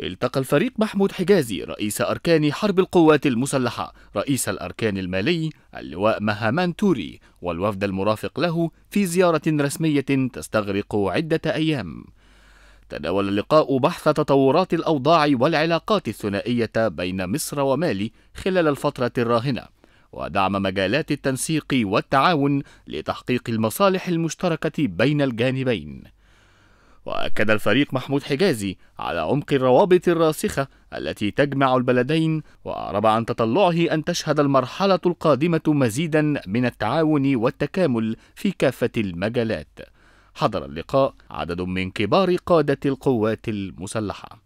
التقى الفريق محمود حجازي رئيس أركان حرب القوات المسلحة رئيس الأركان المالي اللواء مهامان توري والوفد المرافق له في زيارة رسمية تستغرق عدة أيام تداول اللقاء بحث تطورات الأوضاع والعلاقات الثنائية بين مصر ومالي خلال الفترة الراهنة ودعم مجالات التنسيق والتعاون لتحقيق المصالح المشتركة بين الجانبين وأكد الفريق محمود حجازي على عمق الروابط الراسخة التي تجمع البلدين وأعرب عن تطلعه أن تشهد المرحلة القادمة مزيدا من التعاون والتكامل في كافة المجالات حضر اللقاء عدد من كبار قادة القوات المسلحة